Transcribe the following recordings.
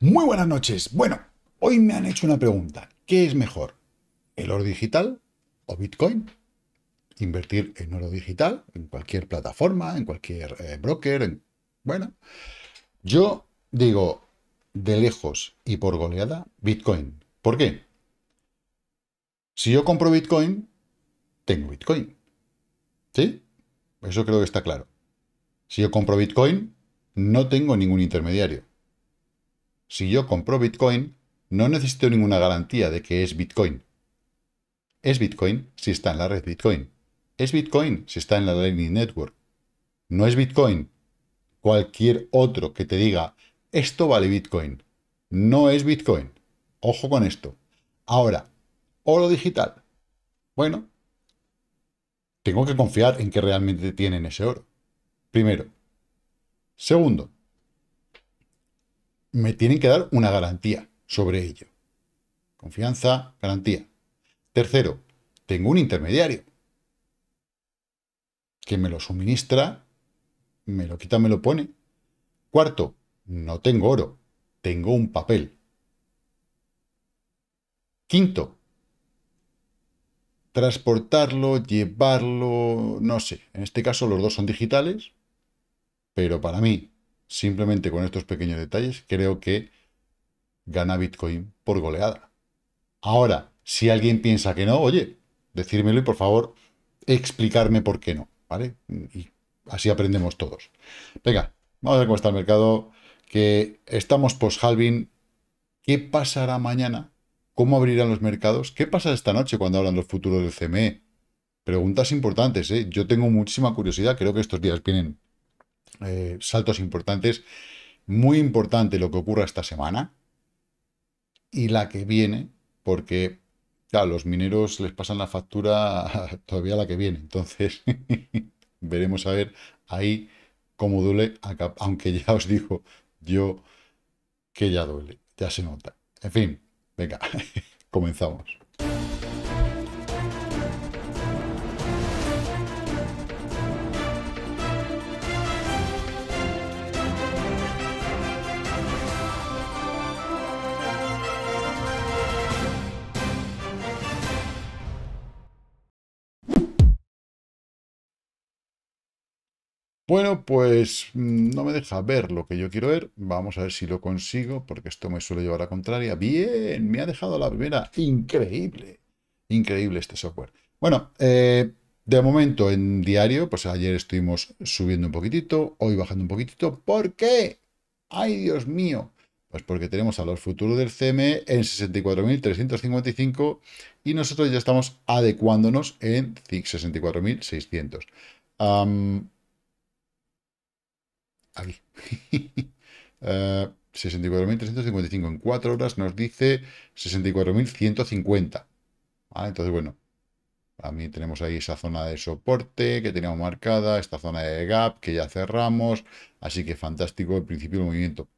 Muy buenas noches. Bueno, hoy me han hecho una pregunta. ¿Qué es mejor? ¿El oro digital o Bitcoin? Invertir en oro digital, en cualquier plataforma, en cualquier eh, broker. En... Bueno, yo digo de lejos y por goleada Bitcoin. ¿Por qué? Si yo compro Bitcoin, tengo Bitcoin. ¿Sí? Eso creo que está claro. Si yo compro Bitcoin, no tengo ningún intermediario. Si yo compro Bitcoin, no necesito ninguna garantía de que es Bitcoin. Es Bitcoin si está en la red Bitcoin. Es Bitcoin si está en la Lightning Network. No es Bitcoin cualquier otro que te diga esto vale Bitcoin. No es Bitcoin. Ojo con esto. Ahora, oro digital. Bueno, tengo que confiar en que realmente tienen ese oro. Primero. Segundo, me tienen que dar una garantía sobre ello. Confianza, garantía. Tercero, tengo un intermediario que me lo suministra, me lo quita, me lo pone. Cuarto, no tengo oro, tengo un papel. Quinto, transportarlo, llevarlo, no sé. En este caso los dos son digitales, pero para mí Simplemente con estos pequeños detalles creo que gana Bitcoin por goleada. Ahora, si alguien piensa que no, oye, decírmelo y por favor explicarme por qué no, ¿vale? Y así aprendemos todos. Venga, vamos a ver cómo está el mercado, que estamos post-halving. ¿Qué pasará mañana? ¿Cómo abrirán los mercados? ¿Qué pasa esta noche cuando hablan los futuros del CME? Preguntas importantes, ¿eh? Yo tengo muchísima curiosidad, creo que estos días vienen eh, saltos importantes. Muy importante lo que ocurra esta semana y la que viene, porque ya los mineros les pasan la factura todavía la que viene. Entonces, veremos a ver ahí cómo duele, aunque ya os digo yo que ya duele, ya se nota. En fin, venga, comenzamos. Bueno, pues mm, no me deja ver lo que yo quiero ver. Vamos a ver si lo consigo, porque esto me suele llevar a contraria. Bien, me ha dejado la primera. Increíble. Increíble este software. Bueno, eh, de momento en diario, pues ayer estuvimos subiendo un poquitito, hoy bajando un poquitito. ¿Por qué? ¡Ay, Dios mío! Pues porque tenemos a los futuros del CME en 64.355 y nosotros ya estamos adecuándonos en 64.600. Um, 64.355. Eh, en 4 horas nos dice 64.150. Ah, entonces, bueno, también tenemos ahí esa zona de soporte que teníamos marcada, esta zona de gap que ya cerramos. Así que fantástico el principio del movimiento.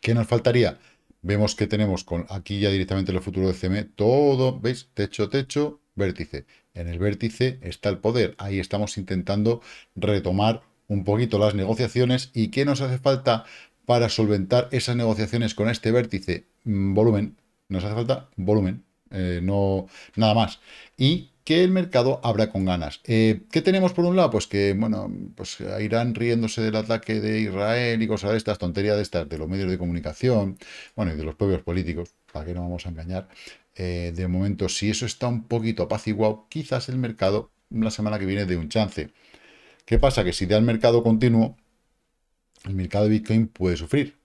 ¿Qué nos faltaría? Vemos que tenemos con aquí ya directamente el futuro de CME, todo, ¿veis? Techo, techo, vértice. En el vértice está el poder. Ahí estamos intentando retomar un poquito las negociaciones y qué nos hace falta para solventar esas negociaciones con este vértice. Mm, volumen, nos hace falta volumen, eh, no nada más. Y que el mercado abra con ganas. Eh, ¿Qué tenemos por un lado? Pues que, bueno, pues irán riéndose del ataque de Israel y cosas de estas, tonterías de estas, de los medios de comunicación, bueno, y de los propios políticos, para que no vamos a engañar. Eh, de momento, si eso está un poquito apaciguado, quizás el mercado la semana que viene de un chance. ¿Qué pasa? Que si da el mercado continuo, el mercado de Bitcoin puede sufrir.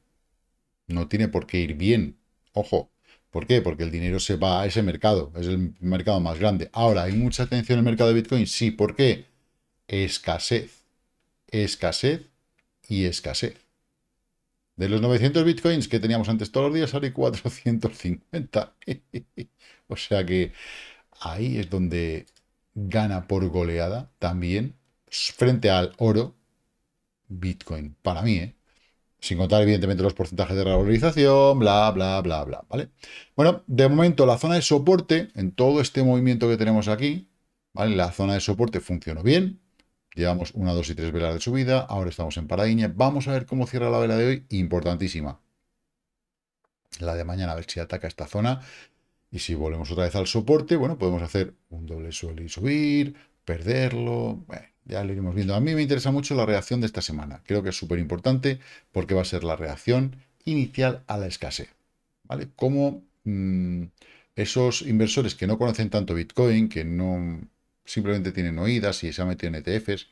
No tiene por qué ir bien. Ojo. ¿Por qué? Porque el dinero se va a ese mercado. Es el mercado más grande. Ahora, ¿hay mucha atención en el mercado de Bitcoin? Sí. ¿Por qué? Escasez. Escasez y escasez. De los 900 bitcoins que teníamos antes todos los días, ahora hay 450. o sea que ahí es donde gana por goleada también frente al oro, Bitcoin, para mí, ¿eh? Sin contar, evidentemente, los porcentajes de revalorización, bla, bla, bla, bla, ¿vale? Bueno, de momento, la zona de soporte, en todo este movimiento que tenemos aquí, ¿vale? La zona de soporte funcionó bien. Llevamos una, dos y tres velas de subida. Ahora estamos en paradiña. Vamos a ver cómo cierra la vela de hoy. Importantísima. La de mañana, a ver si ataca esta zona. Y si volvemos otra vez al soporte, bueno, podemos hacer un doble suelo y subir, perderlo. Ya lo iremos viendo. A mí me interesa mucho la reacción de esta semana. Creo que es súper importante porque va a ser la reacción inicial a la escasez. ¿Vale? Cómo mm, esos inversores que no conocen tanto Bitcoin, que no simplemente tienen oídas y se han metido en ETFs,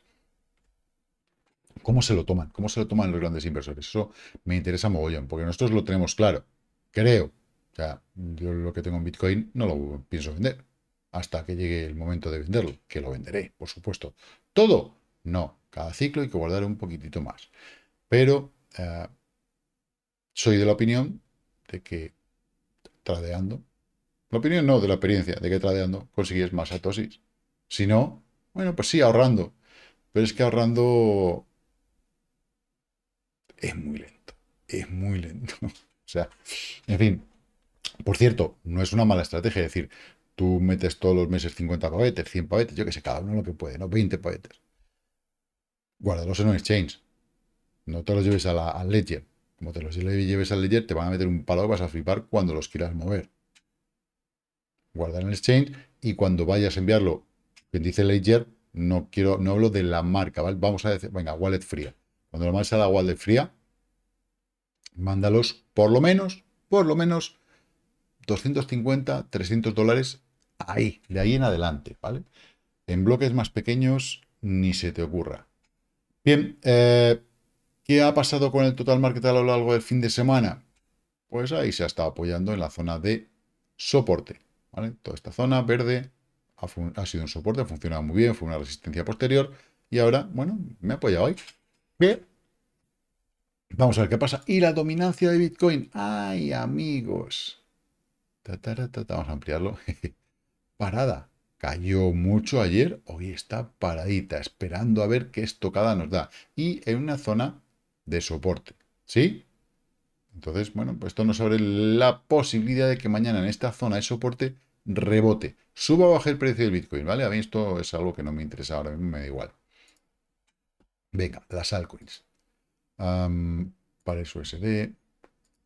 cómo se lo toman, cómo se lo toman los grandes inversores. Eso me interesa mogollón, porque nosotros lo tenemos claro. Creo. O sea, yo lo que tengo en Bitcoin no lo pienso vender hasta que llegue el momento de venderlo, que lo venderé, por supuesto. Todo, no, cada ciclo hay que guardar un poquitito más. Pero eh, soy de la opinión de que tradeando, la opinión no, de la experiencia, de que tradeando consigues más atosis. Si no, bueno, pues sí, ahorrando. Pero es que ahorrando es muy lento, es muy lento. o sea, en fin, por cierto, no es una mala estrategia, decir, Tú metes todos los meses 50 pavetes, 100 pavetes, yo que sé, cada uno lo que puede, ¿no? 20 pavetes. Guárdalos en un exchange. No te los lleves a la, al Ledger. Como te los lleves al Ledger, te van a meter un palo que vas a flipar cuando los quieras mover. Guarda en el exchange y cuando vayas a enviarlo, quien dice Ledger, no quiero, no hablo de la marca, ¿vale? Vamos a decir, venga, wallet fría. Cuando lo mandes a la wallet fría, mándalos por lo menos, por lo menos 250, 300 dólares ahí, de ahí en adelante, ¿vale? En bloques más pequeños ni se te ocurra. Bien, eh, ¿qué ha pasado con el total market a lo largo del fin de semana? Pues ahí se ha estado apoyando en la zona de soporte, ¿vale? Toda esta zona verde ha, sido un soporte, ha funcionado muy bien, fue una resistencia posterior y ahora, bueno, me ha apoyado Bien. Vamos a ver qué pasa. Y la dominancia de Bitcoin. ¡Ay, amigos! Vamos a ampliarlo. Parada. Cayó mucho ayer, hoy está paradita, esperando a ver qué estocada nos da. Y en una zona de soporte. ¿Sí? Entonces, bueno, pues esto nos abre la posibilidad de que mañana en esta zona de soporte rebote. Suba o baje el precio del Bitcoin, ¿vale? A mí esto es algo que no me interesa ahora mismo, me da igual. Venga, las altcoins. para eso SD,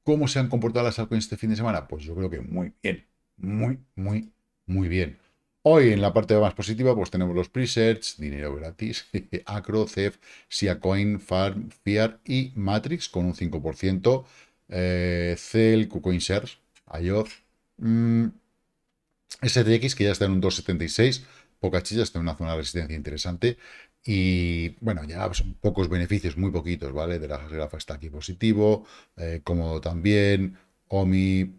¿Cómo se han comportado las altcoins este fin de semana? Pues yo creo que muy bien, muy, muy, muy bien. Hoy en la parte más positiva pues tenemos los presets, dinero gratis, Acro, CEF, Siacoin, Farm, Fiat y Matrix con un 5%, eh, CEL, IOT. IOR, mmm, que ya está en un 2,76%, chillas, está en una zona de resistencia interesante. Y bueno, ya son pocos beneficios, muy poquitos, ¿vale? De la grafa está aquí positivo, eh, cómodo también, OMI,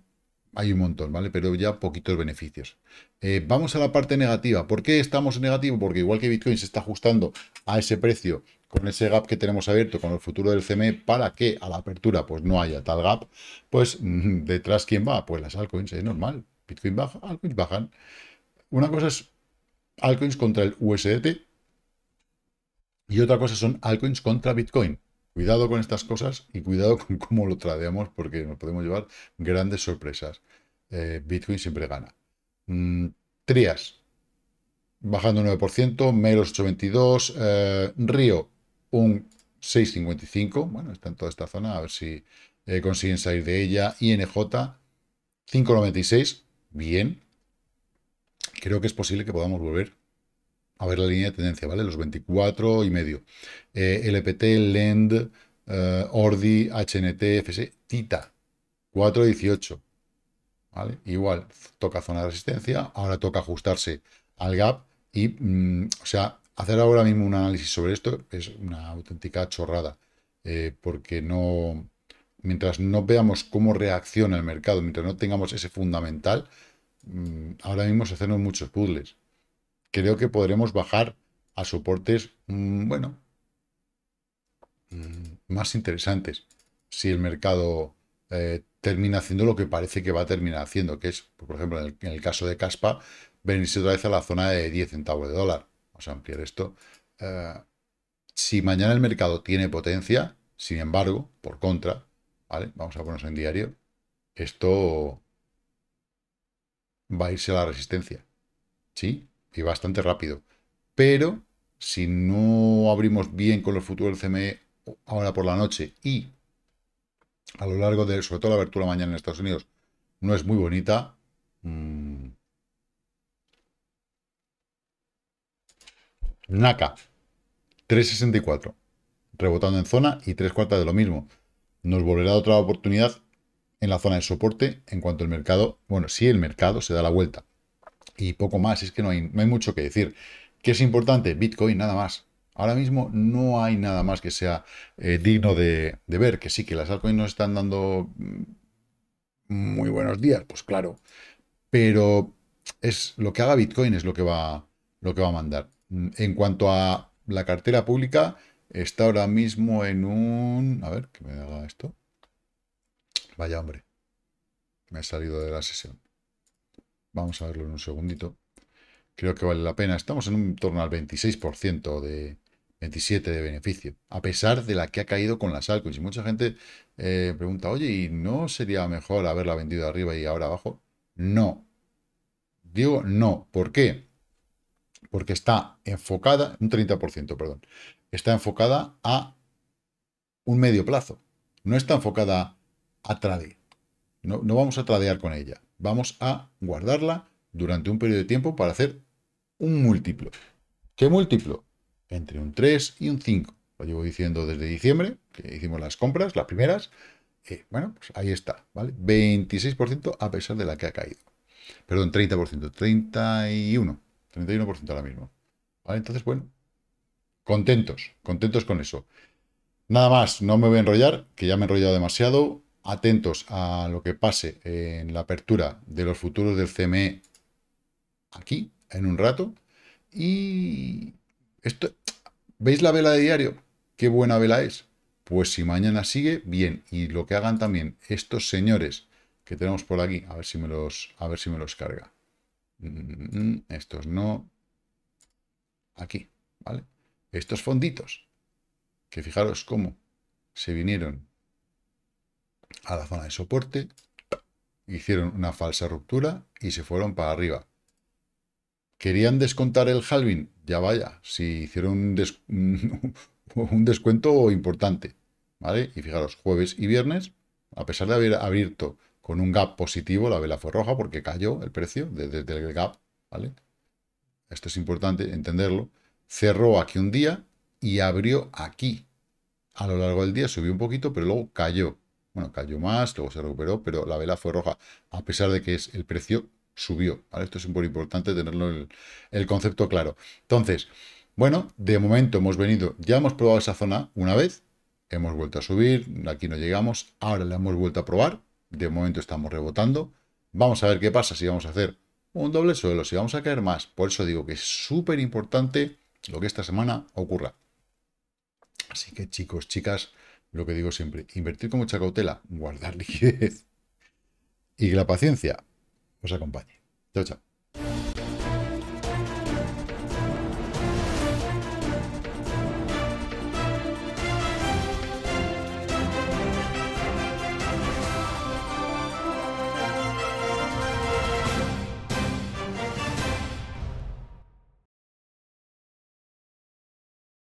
hay un montón, ¿vale? Pero ya poquitos beneficios. Eh, vamos a la parte negativa. ¿Por qué estamos en negativo? Porque igual que Bitcoin se está ajustando a ese precio con ese gap que tenemos abierto con el futuro del CME para que a la apertura pues no haya tal gap, pues mm, detrás ¿quién va? Pues las altcoins, es normal. Bitcoin baja, altcoins bajan. Una cosa es altcoins contra el USDT, y otra cosa son altcoins contra Bitcoin. Cuidado con estas cosas y cuidado con cómo lo tradeamos porque nos podemos llevar grandes sorpresas. Eh, Bitcoin siempre gana. Mm, Trias, bajando 9%, menos 822, Río un 6,55, bueno, está en toda esta zona, a ver si eh, consiguen salir de ella, INJ 5,96, bien, creo que es posible que podamos volver a ver la línea de tendencia, ¿vale? Los 24 y medio. Eh, LPT, LEND, eh, ORDI, HNT, FS, TITA, 4,18. ¿Vale? Igual, toca zona de resistencia, ahora toca ajustarse al gap y, mm, o sea, hacer ahora mismo un análisis sobre esto es una auténtica chorrada, eh, porque no, mientras no veamos cómo reacciona el mercado, mientras no tengamos ese fundamental, mm, ahora mismo se hacen muchos puzzles creo que podremos bajar a soportes, mm, bueno, mm, más interesantes si el mercado eh, termina haciendo lo que parece que va a terminar haciendo, que es, por ejemplo, en el, caso de Caspa, venirse otra vez a la zona de 10 centavos de dólar. Vamos a ampliar esto. Eh, si mañana el mercado tiene potencia, sin embargo, por contra, ¿vale? Vamos a ponernos en diario. Esto va a irse a la resistencia. ¿Sí? y bastante rápido. Pero si no abrimos bien con los futuros del CME ahora por la noche y a lo largo de, sobre todo la abertura mañana en Estados Unidos, no es muy bonita. Mm, NACA, 364, rebotando en zona y tres cuartas de lo mismo. Nos volverá otra oportunidad en la zona de soporte en cuanto el mercado, bueno, si el mercado se da la vuelta. Y poco más, es que no hay, no hay mucho que decir. ¿Qué es importante? Bitcoin, nada más. Ahora mismo no hay nada más que sea eh, digno de, ver, que sí, que las altcoins nos están dando mm, muy buenos días, pues claro. Pero es lo que haga Bitcoin es lo que va, lo que va a mandar. Mm, en cuanto a la cartera pública, está ahora mismo en un... A ver, que me haga esto. Vaya hombre, me ha salido de la sesión. Vamos a verlo en un segundito. Creo que vale la pena. Estamos en un torno al 26% de 27% de beneficio, a pesar de la que ha caído con las altcoins. Y mucha gente eh, pregunta, oye, ¿y no sería mejor haberla vendido arriba y ahora abajo? No. Digo no. ¿Por qué? Porque está enfocada, un 30%, perdón, está enfocada a un medio plazo. No está enfocada a trade. No, no vamos a tradear con ella. Vamos a guardarla durante un periodo de tiempo para hacer un múltiplo. ¿Qué múltiplo? Entre un 3 y un 5. Lo llevo diciendo desde diciembre, que hicimos las compras, las primeras. bueno, pues ahí está, ¿vale? 26% a pesar de la que ha caído. Perdón, 30%, 31%, 31% ahora mismo. ¿Vale? Entonces, bueno, contentos, contentos con eso. Nada más, no me voy a enrollar, que ya me he enrollado demasiado atentos a lo que pase en la apertura de los futuros del CME aquí, en un rato. Y esto, ¿veis la vela de diario? Qué buena vela es. Pues si mañana sigue, bien. Y lo que hagan también estos señores que tenemos por aquí, a ver si me los, a ver si me los carga. Mm, estos no. Aquí, ¿vale? Estos fonditos, que fijaros cómo se vinieron a la zona de soporte, hicieron una falsa ruptura y se fueron para arriba. ¿Querían descontar el halving? Ya vaya, si hicieron un, descuento importante. ¿Vale? Y fijaros, jueves y viernes, a pesar de haber abierto con un gap positivo, la vela fue roja porque cayó el precio desde, desde el gap, ¿vale? Esto es importante entenderlo. Cerró aquí un día y abrió aquí. A lo largo del día subió un poquito, pero luego cayó bueno, cayó más, luego se recuperó, pero la vela fue roja, a pesar de que es el precio subió. Esto es muy importante tenerlo el, el concepto claro. Entonces, bueno, de momento hemos venido, ya hemos probado esa zona una vez, hemos vuelto a subir, aquí no llegamos, ahora la hemos vuelto a probar, de momento estamos rebotando, vamos a ver qué pasa, si vamos a hacer un doble suelo, si vamos a caer más, por eso digo que es súper importante lo que esta semana ocurra. Así que chicos, chicas, lo que digo siempre, invertir con mucha cautela, guardar liquidez y que la paciencia os acompañe. Chao, chao.